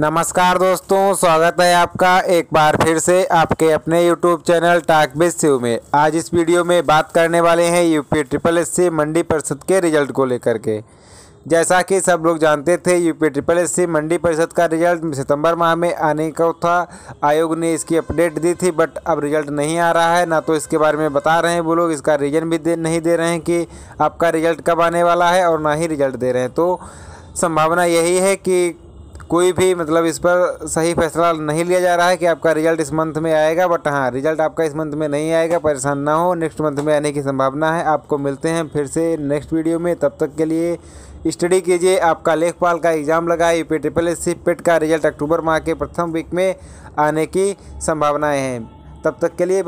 नमस्कार दोस्तों स्वागत है आपका एक बार फिर से आपके अपने यूट्यूब चैनल टाक बिज सिव में आज इस वीडियो में बात करने वाले हैं UP triple S C Mandi Parishad के रिजल्ट को लेकर के जैसा कि सब लोग जानते थे UP triple S C Mandi Parishad का रिजल्ट सितंबर माह में आने का था आयोग ने इसकी अपडेट दी थी बट अब रिजल्ट नहीं आ रहा है ना तो इसके बारे में बता रहे हैं वो लोग इसका रीज़न भी दे नहीं दे रहे हैं कि आपका रिजल्ट कब आने वाला है और ना ही रिजल्ट दे रहे हैं तो संभावना यही है कि कोई भी मतलब इस पर सही फैसला नहीं लिया जा रहा है कि आपका रिजल्ट इस मंथ में आएगा बट हाँ रिजल्ट आपका इस मंथ में नहीं आएगा परेशान ना हो नेक्स्ट मंथ में आने की संभावना है आपको मिलते हैं फिर से नेक्स्ट वीडियो में तब तक के लिए स्टडी कीजिए आपका लेखपाल का एग्ज़ाम लगा U UP triple S C PET का रिजल्ट अक्टूबर माह के प्रथम वीक में आने की संभावनाएँ हैं तब तक के लिए